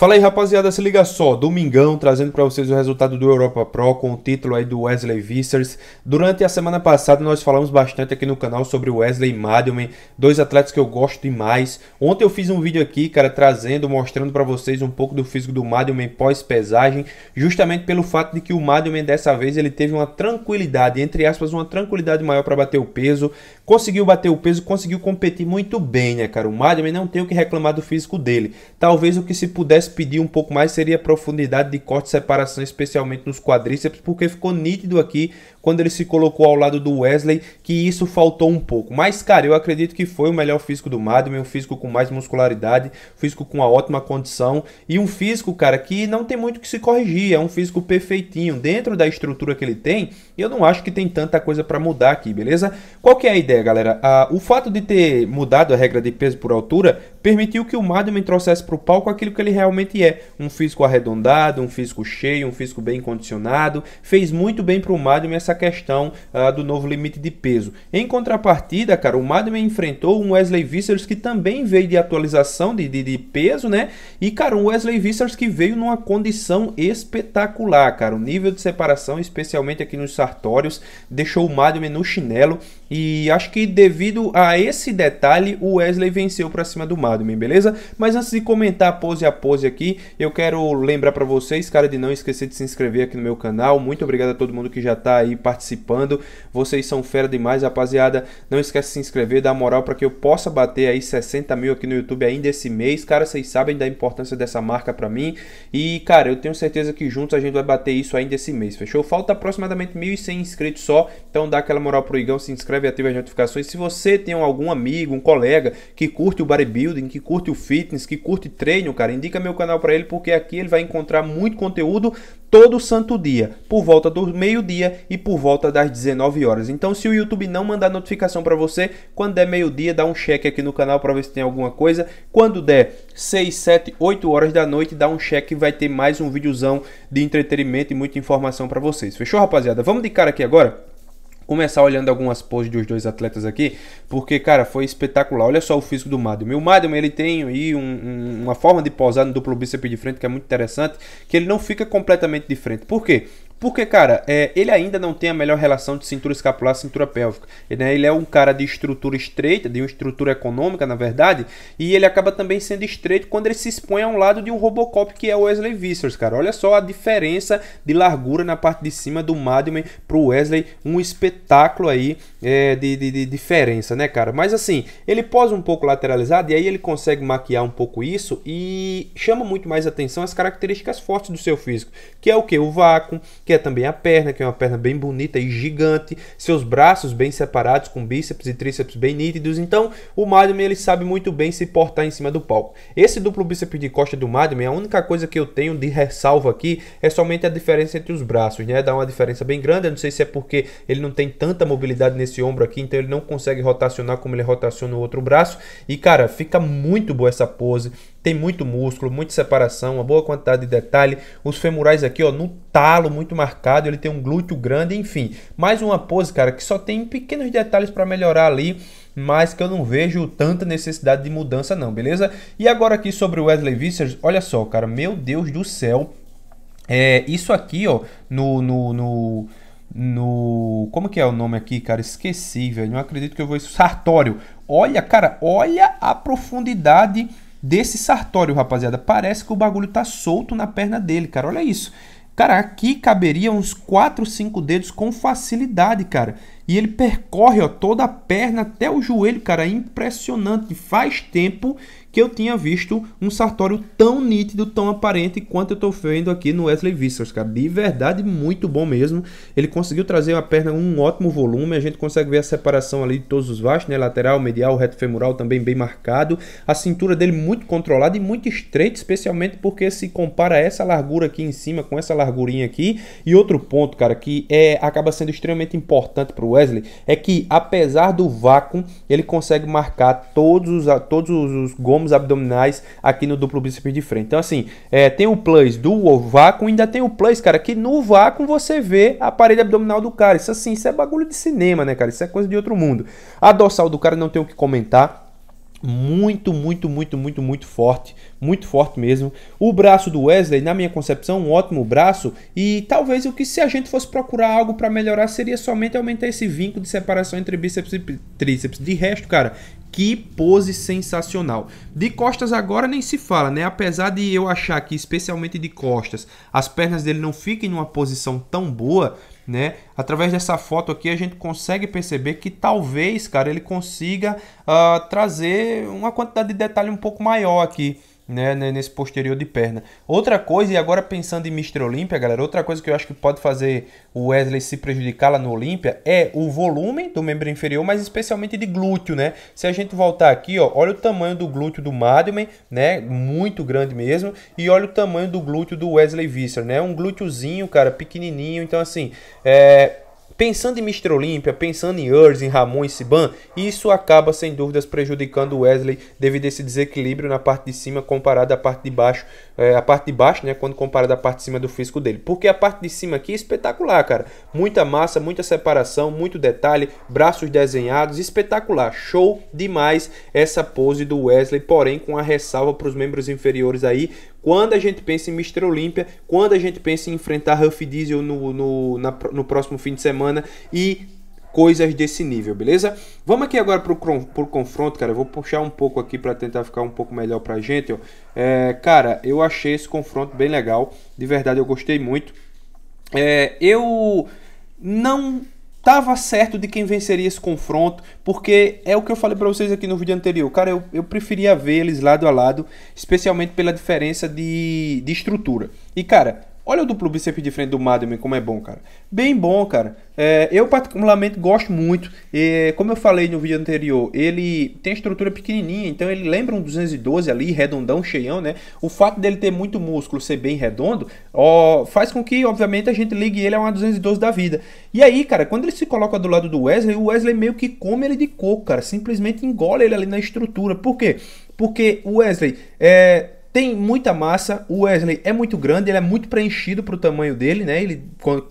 Fala aí, rapaziada, se liga só, domingão, trazendo para vocês o resultado do Europa Pro com o título aí do Wesley Vissers. Durante a semana passada nós falamos bastante aqui no canal sobre o Wesley Madelman, dois atletas que eu gosto demais. Ontem eu fiz um vídeo aqui, cara, trazendo, mostrando para vocês um pouco do físico do Madelman pós-pesagem, justamente pelo fato de que o Madelman dessa vez ele teve uma tranquilidade, entre aspas, uma tranquilidade maior para bater o peso, conseguiu bater o peso, conseguiu competir muito bem, né, cara? O Madelman não tem o que reclamar do físico dele. Talvez o que se pudesse pudesse pedir um pouco mais seria profundidade de corte e separação, especialmente nos quadríceps, porque ficou nítido aqui quando ele se colocou ao lado do Wesley que isso faltou um pouco. Mas, cara, eu acredito que foi o melhor físico do Madman, um físico com mais muscularidade, físico com uma ótima condição e um físico, cara, que não tem muito que se corrigir, é um físico perfeitinho dentro da estrutura que ele tem. E eu não acho que tem tanta coisa para mudar aqui, beleza? Qual que é a ideia, galera? Ah, o fato de ter mudado a regra de peso por altura permitiu que o Madman trouxesse para o palco aquilo que ele realmente realmente é. Um físico arredondado, um físico cheio, um físico bem condicionado. Fez muito bem para o Madman essa questão uh, do novo limite de peso. Em contrapartida, cara, o Madman enfrentou um Wesley Vissers que também veio de atualização de, de, de peso, né? E, cara, um Wesley Vissers que veio numa condição espetacular, cara. O nível de separação, especialmente aqui nos sartórios, deixou o Madman no chinelo. E acho que devido a esse detalhe, o Wesley venceu para cima do Madman, beleza? Mas antes de comentar pose a pose aqui. Eu quero lembrar para vocês, cara, de não esquecer de se inscrever aqui no meu canal. Muito obrigado a todo mundo que já tá aí participando. Vocês são fera demais, rapaziada. Não esquece de se inscrever, dar moral para que eu possa bater aí 60 mil aqui no YouTube ainda esse mês. Cara, vocês sabem da importância dessa marca para mim. E, cara, eu tenho certeza que juntos a gente vai bater isso ainda esse mês, fechou? Falta aproximadamente 1.100 inscritos só. Então dá aquela moral pro Igão, se inscreve e ativa as notificações. Se você tem algum amigo, um colega que curte o bodybuilding, que curte o fitness, que curte treino, cara, indica meu canal para ele, porque aqui ele vai encontrar muito conteúdo todo santo dia, por volta do meio-dia e por volta das 19 horas. Então, se o YouTube não mandar notificação para você, quando der meio-dia, dá um cheque aqui no canal para ver se tem alguma coisa. Quando der 6, 7, 8 horas da noite, dá um cheque e vai ter mais um videozão de entretenimento e muita informação para vocês. Fechou, rapaziada? Vamos de cara aqui agora? começar olhando algumas poses dos dois atletas aqui, porque, cara, foi espetacular. Olha só o físico do Madman. O Madman, ele tem aí um, um, uma forma de posar no duplo bíceps de frente que é muito interessante, que ele não fica completamente de frente. Por quê? Porque, cara, é, ele ainda não tem a melhor relação de cintura escapular e cintura pélvica. Ele, né, ele é um cara de estrutura estreita, de uma estrutura econômica, na verdade, e ele acaba também sendo estreito quando ele se expõe a um lado de um Robocop que é o Wesley Vissers, cara. Olha só a diferença de largura na parte de cima do Madman pro Wesley. Um espetáculo aí é, de, de, de diferença, né, cara? Mas assim, ele posa um pouco lateralizado e aí ele consegue maquiar um pouco isso e chama muito mais atenção as características fortes do seu físico, que é o que? O vácuo, que é também a perna, que é uma perna bem bonita e gigante, seus braços bem separados, com bíceps e tríceps bem nítidos. Então, o Madman ele sabe muito bem se portar em cima do palco. Esse duplo bíceps de costa do Madman, a única coisa que eu tenho de ressalva aqui é somente a diferença entre os braços, né? Dá uma diferença bem grande. Eu não sei se é porque ele não tem tanta mobilidade nesse ombro aqui, então ele não consegue rotacionar como ele rotaciona o outro braço. E cara, fica muito boa essa pose tem muito músculo, muita separação, uma boa quantidade de detalhe. Os femorais aqui, ó, no talo muito marcado, ele tem um glúteo grande, enfim. Mais uma pose, cara, que só tem pequenos detalhes para melhorar ali, mas que eu não vejo tanta necessidade de mudança não, beleza? E agora aqui sobre o Wesley Vissers, olha só, cara, meu Deus do céu. É, isso aqui, ó, no, no, no no. Como que é o nome aqui, cara? Esqueci, velho. Não acredito que eu vou isso. Sartório. Olha, cara, olha a profundidade desse Sartório, rapaziada. Parece que o bagulho tá solto na perna dele, cara. Olha isso. Cara, aqui caberia uns 4, 5 dedos com facilidade, cara. E ele percorre ó, toda a perna até o joelho, cara. É impressionante. Faz tempo que eu tinha visto um Sartório tão nítido, tão aparente quanto eu estou vendo aqui no Wesley Vissers, cara. De verdade, muito bom mesmo. Ele conseguiu trazer a perna um ótimo volume, a gente consegue ver a separação ali de todos os vastos, né? Lateral, medial, reto femoral também bem marcado. A cintura dele muito controlada e muito estreita, especialmente porque se compara essa largura aqui em cima com essa largurinha aqui. E outro ponto, cara, que é acaba sendo extremamente importante para o Wesley é que apesar do vácuo, ele consegue marcar todos os todos os gomes ombros, abdominais aqui no duplo bíceps de frente. Então, assim, é, tem o plus do vácuo, ainda tem o plus, cara, que no vácuo você vê a parede abdominal do cara. Isso, assim, isso é bagulho de cinema, né, cara? Isso é coisa de outro mundo. A dorsal do cara não tem o que comentar muito, muito, muito, muito, muito forte, muito forte mesmo. O braço do Wesley, na minha concepção, um ótimo braço e talvez o que se a gente fosse procurar algo para melhorar seria somente aumentar esse vínculo de separação entre bíceps e tríceps. De resto, cara, que pose sensacional. De costas agora nem se fala, né? Apesar de eu achar que, especialmente de costas, as pernas dele não fiquem numa posição tão boa, né? Através dessa foto aqui a gente consegue perceber que talvez, cara, ele consiga uh, trazer uma quantidade de detalhe um pouco maior aqui né, né, nesse posterior de perna. Outra coisa, e agora pensando em Mr. Olímpia, galera, outra coisa que eu acho que pode fazer o Wesley se prejudicar lá no Olímpia é o volume do membro inferior, mas especialmente de glúteo, né? Se a gente voltar aqui, ó, olha o tamanho do glúteo do Madman, né? Muito grande mesmo, e olha o tamanho do glúteo do Wesley Visser, né? Um glúteozinho, cara, pequenininho, então assim, é Pensando em Mr. Olímpia, pensando em Urs, em Ramon e Siban, isso acaba sem dúvidas prejudicando o Wesley devido a esse desequilíbrio na parte de cima comparada à parte de baixo, é, eh, a parte de baixo, né, quando comparada à parte de cima do físico dele. Porque a parte de cima aqui é espetacular, cara. Muita massa, muita separação, muito detalhe, braços desenhados, espetacular. Show demais essa pose do Wesley, porém com a ressalva para os membros inferiores aí, quando a gente pensa em Mr. Olímpia, quando a gente pensa em enfrentar Huff Diesel no, no, na, no próximo fim de semana e coisas desse nível, beleza? Vamos aqui agora pro, pro confronto, cara. Eu vou puxar um pouco aqui para tentar ficar um pouco melhor pra gente, ó. É, cara, eu achei esse confronto bem legal. De verdade, eu gostei muito. É, eu não Tava certo de quem venceria esse confronto, porque é o que eu falei para vocês aqui no vídeo anterior. Cara, eu, eu preferia ver eles lado a lado, especialmente pela diferença de, de estrutura. E, cara, Olha o duplo bíceps de frente do Madman como é bom, cara. Bem bom, cara. É, eu particularmente gosto muito. É, como eu falei no vídeo anterior, ele tem estrutura pequenininha, então ele lembra um 212 ali, redondão, cheião, né? O fato dele ter muito músculo, ser bem redondo, ó, faz com que, obviamente, a gente ligue ele a uma 212 da vida. E aí, cara, quando ele se coloca do lado do Wesley, o Wesley meio que come ele de coco, cara. Simplesmente engole ele ali na estrutura. Por quê? Porque o Wesley é tem muita massa, o Wesley é muito grande, ele é muito preenchido para o tamanho dele, né? Ele,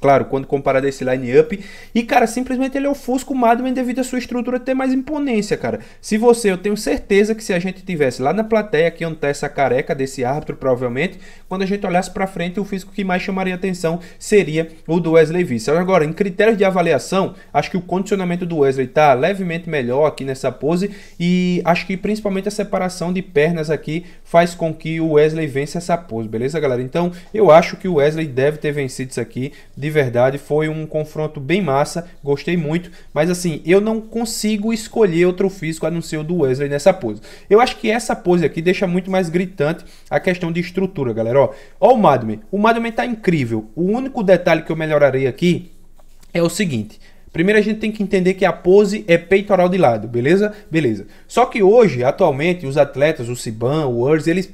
claro, quando comparado a esse line-up. E, cara, simplesmente ele ofusca é o Madman devido à sua estrutura ter mais imponência, cara. Se você, eu tenho certeza que se a gente tivesse lá na plateia, aqui onde tá essa careca desse árbitro, provavelmente, quando a gente olhasse para frente, o físico que mais chamaria atenção seria o do Wesley Vissa. Agora, em critérios de avaliação, acho que o condicionamento do Wesley tá levemente melhor aqui nessa pose. E acho que principalmente a separação de pernas aqui faz com que que o Wesley vence essa pose, beleza, galera? Então, eu acho que o Wesley deve ter vencido isso aqui, de verdade. Foi um confronto bem massa, gostei muito. Mas, assim, eu não consigo escolher outro físico a não ser o do Wesley nessa pose. Eu acho que essa pose aqui deixa muito mais gritante a questão de estrutura, galera. Ó, ó o Madman. O Madman tá incrível. O único detalhe que eu melhorarei aqui é o seguinte... Primeiro a gente tem que entender que a pose é peitoral de lado, beleza? Beleza. Só que hoje, atualmente, os atletas, o Siban, o Urs, eles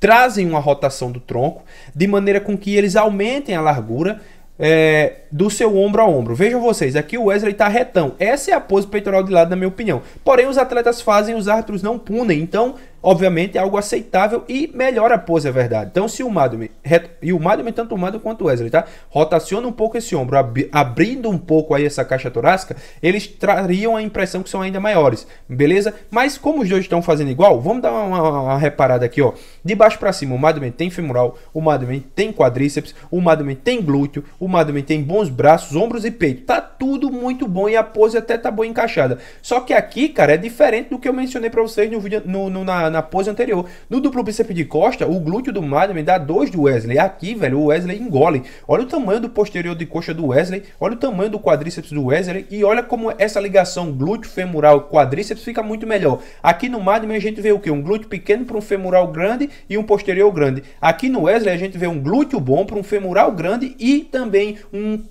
trazem uma rotação do tronco, de maneira com que eles aumentem a largura é, do seu ombro a ombro. Vejam vocês, aqui o Wesley está retão. Essa é a pose peitoral de lado, na minha opinião. Porém, os atletas fazem, os árbitros não punem. Então, obviamente é algo aceitável e melhora a pose é verdade. Então, se o Madume, e o Madume, tanto o Madume quanto o Wesley, tá? Rotaciona um pouco esse ombro, ab abrindo um pouco aí essa caixa torácica, eles trariam a impressão que são ainda maiores, beleza? Mas como os dois estão fazendo igual, vamos dar uma, uma, uma reparada aqui, ó. De baixo para cima, o Madume tem femoral, o Madume tem quadríceps, o Madume tem glúteo, o Madume tem bons braços, ombros e peito. Tá tudo muito bom e a pose até tá boa encaixada. Só que aqui, cara, é diferente do que eu mencionei para vocês no vídeo no, no na, na na pose anterior. No duplo bíceps de costa, o glúteo do Madman dá dois do Wesley. Aqui, velho, o Wesley engole. Olha o tamanho do posterior de coxa do Wesley, olha o tamanho do quadríceps do Wesley e olha como essa ligação glúteo-femoral-quadríceps fica muito melhor. Aqui no Madman a gente vê o que? Um glúteo pequeno para um femoral grande e um posterior grande. Aqui no Wesley a gente vê um glúteo bom para um femoral grande e também um,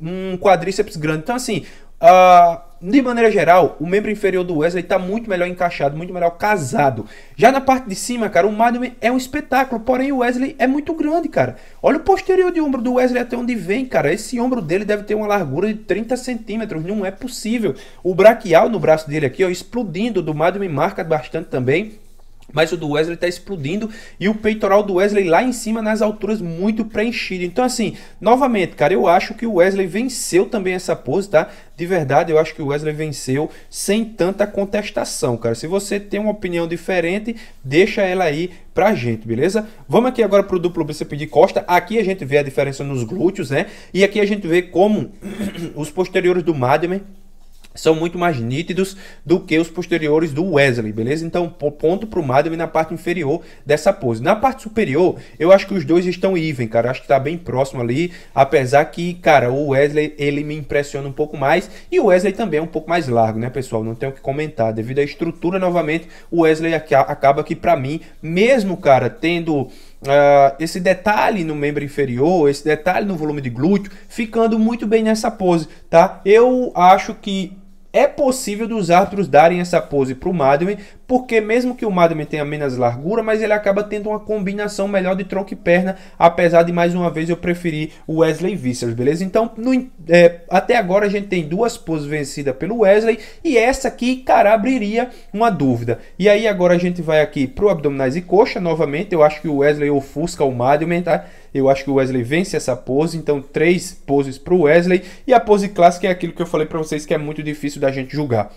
um quadríceps grande. Então assim, uh, de maneira geral, o membro inferior do Wesley está muito melhor encaixado, muito melhor casado. Já na parte de cima, cara, o Madman é um espetáculo, porém o Wesley é muito grande, cara. Olha o posterior de ombro do Wesley até onde vem, cara. Esse ombro dele deve ter uma largura de 30 centímetros, não é possível. O braquial no braço dele aqui, ó, explodindo, do Madman marca bastante também. Mas o do Wesley tá explodindo e o peitoral do Wesley lá em cima nas alturas muito preenchido. Então assim, novamente, cara, eu acho que o Wesley venceu também essa pose, tá? De verdade, eu acho que o Wesley venceu sem tanta contestação, cara. Se você tem uma opinião diferente, deixa ela aí pra gente, beleza? Vamos aqui agora pro duplo bíceps de costa. Aqui a gente vê a diferença nos glúteos, né? E aqui a gente vê como os posteriores do Madman são muito mais nítidos do que os posteriores do Wesley, beleza? Então, ponto pro Madden na parte inferior dessa pose. Na parte superior, eu acho que os dois estão even, cara. acho que tá bem próximo ali, apesar que, cara, o Wesley, ele me impressiona um pouco mais e o Wesley também é um pouco mais largo, né, pessoal? Não tenho o que comentar. Devido à estrutura, novamente, o Wesley acaba que, para mim, mesmo, cara, tendo... Uh, esse detalhe no membro inferior, esse detalhe no volume de glúteo, ficando muito bem nessa pose, tá? Eu acho que é possível dos árbitros darem essa pose para o Madwin porque mesmo que o Madman tenha menos largura, mas ele acaba tendo uma combinação melhor de tronco e perna, apesar de, mais uma vez, eu preferir o Wesley Vissers, beleza? Então, no, é, até agora a gente tem duas poses vencidas pelo Wesley, e essa aqui, cara, abriria uma dúvida. E aí agora a gente vai aqui pro abdominais e coxa, novamente, eu acho que o Wesley ofusca o Madman, tá? Eu acho que o Wesley vence essa pose, então três poses para o Wesley. E a pose clássica é aquilo que eu falei para vocês que é muito difícil da gente julgar.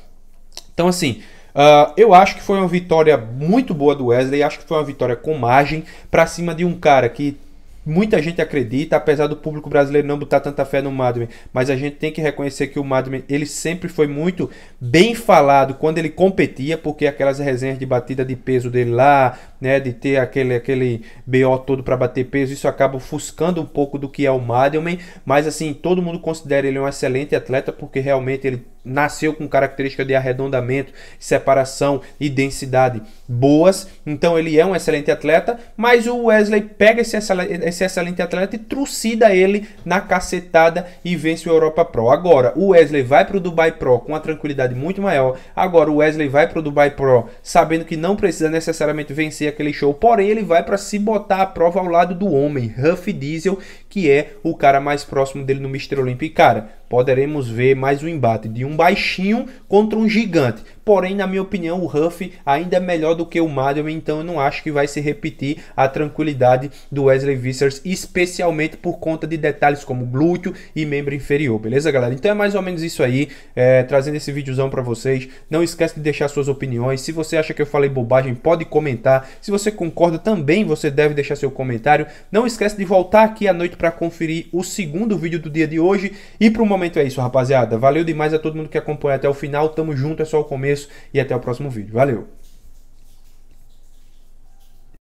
Então, assim, ah, eu acho que foi uma vitória muito boa do Wesley, acho que foi uma vitória com margem para cima de um cara que muita gente acredita, apesar do público brasileiro não botar tanta fé no Madman, mas a gente tem que reconhecer que o Madman, ele sempre foi muito bem falado quando ele competia, porque aquelas resenhas de batida de peso dele lá, né, de ter aquele aquele BO todo para bater peso, isso acaba ofuscando um pouco do que é o Madman, mas assim, todo mundo considera ele um excelente atleta porque realmente ele nasceu com característica de arredondamento, separação e densidade boas. Então ele é um excelente atleta, mas o Wesley pega esse, esse excelente atleta e trucida ele na cacetada e vence o Europa Pro. Agora, o Wesley vai para o Dubai Pro com uma tranquilidade muito maior. Agora o Wesley vai para o Dubai Pro sabendo que não precisa necessariamente vencer aquele show, porém ele vai para se botar a prova ao lado do homem, Huff Diesel, que é o cara mais próximo dele no Mister Olímpico. Cara, poderemos ver mais um embate de um um baixinho contra um gigante. Porém, na minha opinião, o Huff ainda é melhor do que o Madden, então eu não acho que vai se repetir a tranquilidade do Wesley Vissers, especialmente por conta de detalhes como glúteo e membro inferior, beleza, galera? Então é mais ou menos isso aí, é, trazendo esse videozão para vocês. Não esquece de deixar suas opiniões. Se você acha que eu falei bobagem, pode comentar. Se você concorda também, você deve deixar seu comentário. Não esquece de voltar aqui à noite para conferir o segundo vídeo do dia de hoje. E para o momento é isso, rapaziada. Valeu demais a todo mundo mundo que acompanha até o final. Tamo junto, é só o começo e até o próximo vídeo. Valeu!